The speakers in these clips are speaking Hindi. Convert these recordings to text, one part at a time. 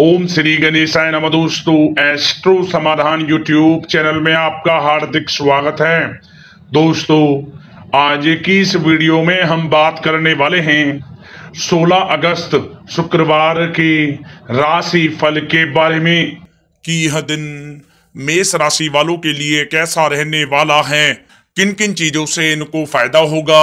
ओम श्री गणेशाय नम दोस्तों एस्ट्रो समाधान यूट्यूब चैनल में आपका हार्दिक स्वागत है दोस्तों आज की इस वीडियो में हम बात करने वाले हैं 16 अगस्त शुक्रवार के राशि फल के बारे में कि यह दिन मेष राशि वालों के लिए कैसा रहने वाला है किन किन चीजों से इनको फायदा होगा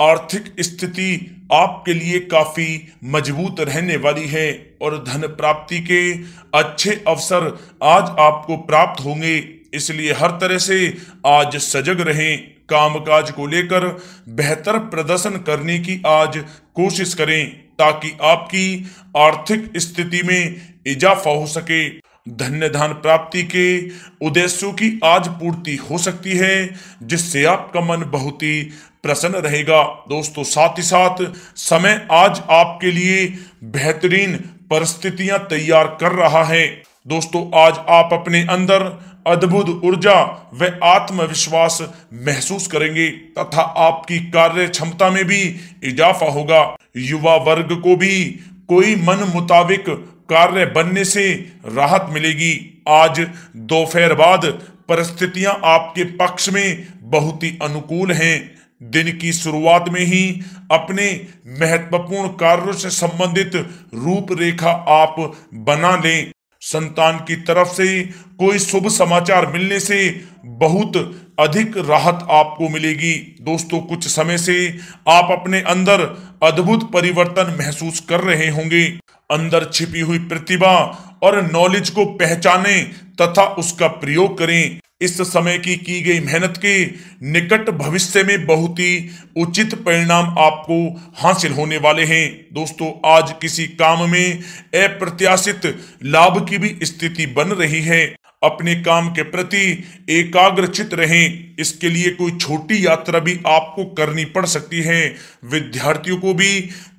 आर्थिक स्थिति आपके लिए काफी मजबूत रहने वाली है और धन प्राप्ति के अच्छे अवसर आज आपको प्राप्त होंगे इसलिए हर तरह से आज सजग रहें कामकाज को लेकर बेहतर प्रदर्शन करने की आज कोशिश करें ताकि आपकी आर्थिक स्थिति में इजाफा हो सके धन्य धान प्राप्ति के उद्देश्यों की आज पूर्ति हो सकती है जिससे आपका मन बहुत ही प्रसन्न रहेगा दोस्तों साथ ही साथ समय आज आपके लिए बेहतरीन परिस्थितियां तैयार कर रहा है दोस्तों आज आप अपने अंदर अद्भुत ऊर्जा व आत्मविश्वास महसूस करेंगे तथा आपकी कार्य क्षमता में भी इजाफा होगा युवा वर्ग को भी कोई मन मुताबिक कार्य बनने से राहत मिलेगी आज दोपहर बाद परिस्थितियां आपके पक्ष में बहुत ही अनुकूल हैं दिन की शुरुआत में ही अपने महत्वपूर्ण कार्यों से संबंधित रूपरेखा आप बना लें संतान की तरफ से कोई शुभ समाचार मिलने से बहुत अधिक राहत आपको मिलेगी दोस्तों कुछ समय से आप अपने अंदर अद्भुत परिवर्तन महसूस कर रहे होंगे अंदर छिपी हुई प्रतिभा और नॉलेज को पहचानें तथा उसका प्रयोग करें इस समय की की गई मेहनत के निकट भविष्य में बहुत ही उचित परिणाम आपको हासिल होने वाले हैं दोस्तों आज किसी काम में अप्रत्याशित लाभ की भी स्थिति बन रही है अपने काम के प्रति एकाग्रचित रहें इसके लिए कोई छोटी यात्रा भी आपको करनी पड़ सकती है विद्यार्थियों को भी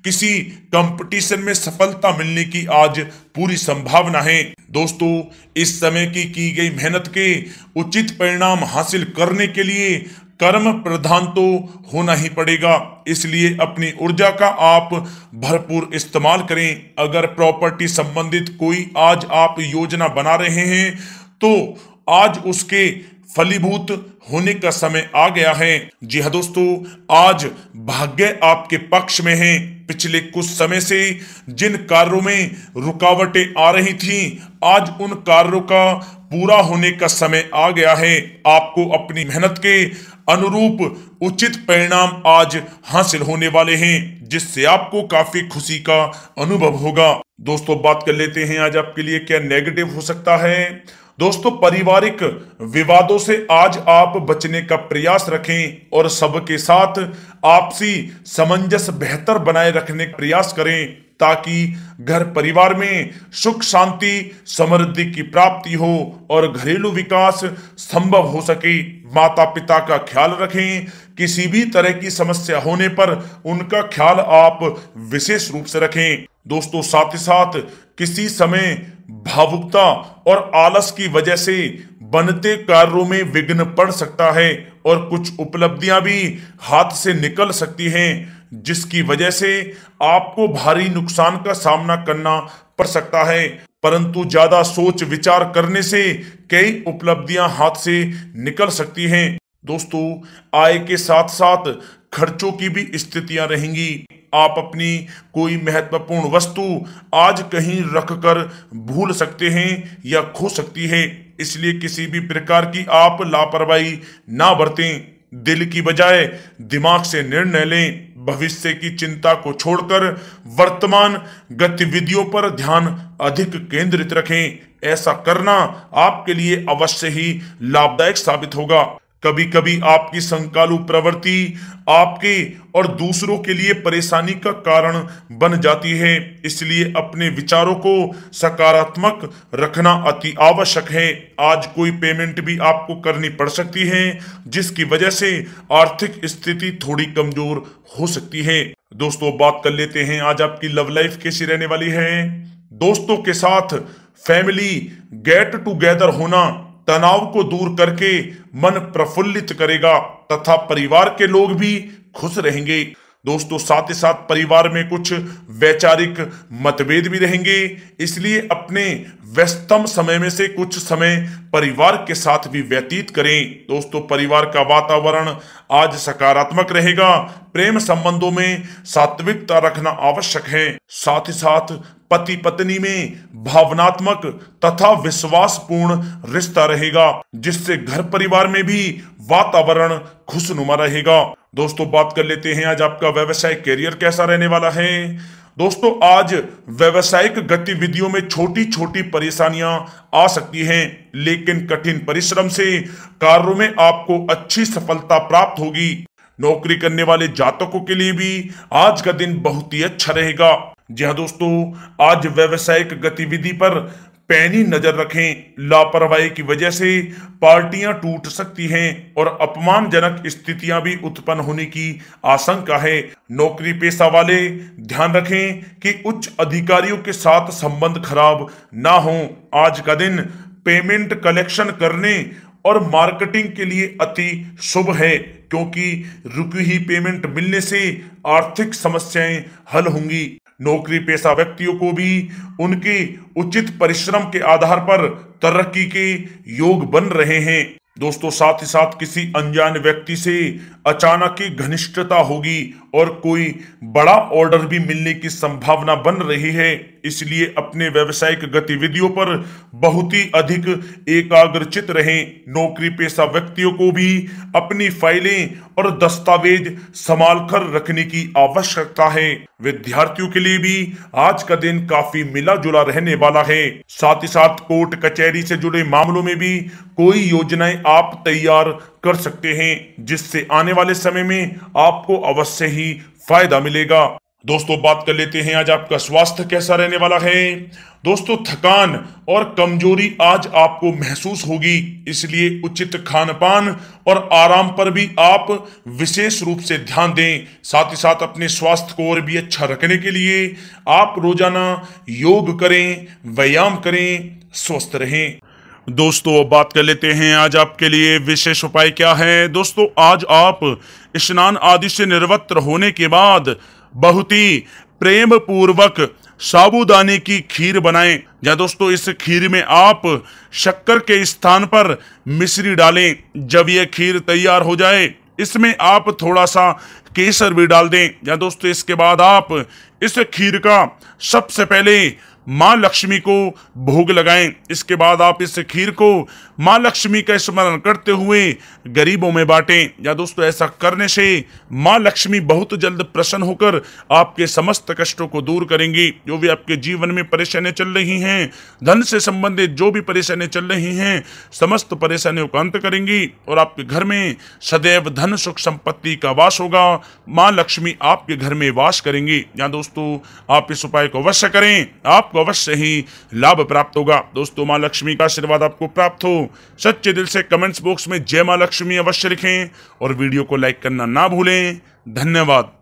किसी कंपटीशन में सफलता मिलने की आज पूरी संभावना है दोस्तों इस समय की की गई मेहनत के उचित परिणाम हासिल करने के लिए कर्म प्रधान तो होना ही पड़ेगा इसलिए अपनी ऊर्जा का आप भरपूर इस्तेमाल करें अगर प्रॉपर्टी संबंधित कोई आज आप योजना बना रहे हैं तो आज उसके फलीभूत होने का समय आ गया है जी हाँ दोस्तों आज भाग्य आपके पक्ष में है पिछले कुछ समय से जिन कार्यों में रुकावटें आ रही थीं आज उन कार्यों का पूरा होने का समय आ गया है आपको अपनी मेहनत के अनुरूप उचित परिणाम आज हासिल होने वाले हैं जिससे आपको काफी खुशी का अनुभव होगा दोस्तों बात कर लेते हैं आज आपके लिए क्या नेगेटिव हो सकता है दोस्तों पारिवारिक विवादों से आज आप बचने का प्रयास रखें और सबके साथ आपसी समंजस बेहतर बनाए रखने का प्रयास करें ताकि घर परिवार में सुख शांति समृद्धि की प्राप्ति हो और घरेलू विकास संभव हो सके माता पिता का ख्याल रखें किसी भी तरह की समस्या होने पर उनका ख्याल आप विशेष रूप से रखें दोस्तों साथ ही साथ किसी समय भावुकता और आलस की वजह से बनते कार्यों में विघ्न पड़ सकता है और कुछ उपलब्धियां भी हाथ से निकल सकती हैं जिसकी वजह से आपको भारी नुकसान का सामना करना पड़ सकता है परंतु ज्यादा सोच विचार करने से कई उपलब्धियां हाथ से निकल सकती हैं दोस्तों आय के साथ साथ खर्चों की भी स्थितियां रहेंगी आप अपनी कोई महत्वपूर्ण वस्तु आज कहीं रख कर भूल सकते हैं या खो सकती है इसलिए किसी भी प्रकार की आप लापरवाही ना बरतें दिल की बजाय दिमाग से निर्णय लें भविष्य की चिंता को छोड़कर वर्तमान गतिविधियों पर ध्यान अधिक केंद्रित रखें ऐसा करना आपके लिए अवश्य ही लाभदायक साबित होगा कभी कभी आपकी संकालु प्रवृत्ति आपके और दूसरों के लिए परेशानी का कारण बन जाती है इसलिए अपने विचारों को सकारात्मक रखना अति आवश्यक है आज कोई पेमेंट भी आपको करनी पड़ सकती है जिसकी वजह से आर्थिक स्थिति थोड़ी कमजोर हो सकती है दोस्तों बात कर लेते हैं आज आपकी लव लाइफ कैसी रहने वाली है दोस्तों के साथ फैमिली गेट टूगेदर होना तनाव को दूर करके मन प्रफुल्लित करेगा तथा परिवार के लोग भी खुश रहेंगे दोस्तों साथ ही साथ परिवार में कुछ वैचारिक मतभेद भी रहेंगे इसलिए अपने व्यस्तम समय में से कुछ समय परिवार के साथ भी व्यतीत करें दोस्तों परिवार का वातावरण आज सकारात्मक रहेगा प्रेम संबंधों में सात्विकता रखना आवश्यक है साथ ही साथ पति पत्नी में भावनात्मक तथा विश्वासपूर्ण रिश्ता रहेगा जिससे घर परिवार में भी वातावरण खुशनुमा रहेगा दोस्तों बात कर लेते हैं आज आपका व्यवसाय करियर कैसा रहने वाला है दोस्तों आज व्यवसायिक गतिविधियों में छोटी छोटी परेशानियां आ सकती हैं लेकिन कठिन परिश्रम से कार्यों में आपको अच्छी सफलता प्राप्त होगी नौकरी करने वाले जातकों के लिए भी आज का दिन बहुत ही अच्छा रहेगा जी हाँ दोस्तों आज व्यवसायिक गतिविधि पर पैनी नजर रखें लापरवाही की वजह से पार्टियां टूट सकती हैं और अपमानजनक स्थितियां भी उत्पन्न होने की आशंका है नौकरी पेशा वाले ध्यान रखें कि उच्च अधिकारियों के साथ संबंध खराब ना हो आज का दिन पेमेंट कलेक्शन करने और मार्केटिंग के लिए अति शुभ है क्योंकि रुकी ही पेमेंट मिलने से आर्थिक समस्याएं हल होंगी नौकरी पेशा व्यक्तियों को भी उनके उचित परिश्रम के आधार पर तरक्की के योग बन रहे हैं दोस्तों साथ ही साथ किसी अनजान व्यक्ति से अचानक ही घनिष्ठता होगी और कोई बड़ा ऑर्डर भी मिलने की संभावना बन रही है इसलिए अपने व्यवसायिक गतिविधियों पर बहुत ही अधिक एकाग्रचित रहें नौकरी पेशा व्यक्तियों को भी अपनी फाइलें और दस्तावेज संभाल कर रखने की आवश्यकता है विद्यार्थियों के लिए भी आज का दिन काफी मिला जुला रहने वाला है साथ ही साथ कोर्ट कचहरी से जुड़े मामलों में भी कोई योजनाएं आप तैयार कर सकते हैं जिससे आने वाले समय में आपको अवश्य ही फायदा मिलेगा दोस्तों बात कर लेते हैं आज आपका स्वास्थ्य कैसा रहने वाला है दोस्तों थकान और कमजोरी आज आपको महसूस होगी इसलिए उचित खान पान और आराम पर भी आप विशेष रूप से ध्यान दें साथ ही साथ अपने स्वास्थ्य को और भी अच्छा रखने के लिए आप रोजाना योग करें व्यायाम करें स्वस्थ रहें दोस्तों बात कर लेते हैं आज आपके लिए विशेष उपाय क्या है दोस्तों आज आप स्नान आदि से निर्वत्र होने के बाद बहुत ही प्रेम पूर्वक साबूदाने की खीर बनाएं या दोस्तों इस खीर में आप शक्कर के स्थान पर मिश्री डालें जब यह खीर तैयार हो जाए इसमें आप थोड़ा सा केसर भी डाल दें या दोस्तों इसके बाद आप इस खीर का सबसे पहले माँ लक्ष्मी को भोग लगाएं इसके बाद आप इस खीर को माँ लक्ष्मी का स्मरण करते हुए गरीबों में बांटें या दोस्तों ऐसा करने से माँ लक्ष्मी बहुत जल्द प्रसन्न होकर आपके समस्त कष्टों को दूर करेंगी जो भी आपके जीवन में परेशानियाँ चल रही हैं धन से संबंधित जो भी परेशानियाँ चल रही हैं समस्त परेशानियों का अंत करेंगी और आपके घर में सदैव धन सुख संपत्ति का वास होगा माँ लक्ष्मी आपके घर में वास करेंगी या दोस्तों आप इस उपाय को अवश्य करें आप आपको अवश्य ही लाभ प्राप्त होगा दोस्तों माँ लक्ष्मी का आशीर्वाद आपको प्राप्त हो सच्चे दिल से कमेंट्स बॉक्स में जय माँ लक्ष्मी अवश्य लिखें और वीडियो को लाइक करना ना भूलें धन्यवाद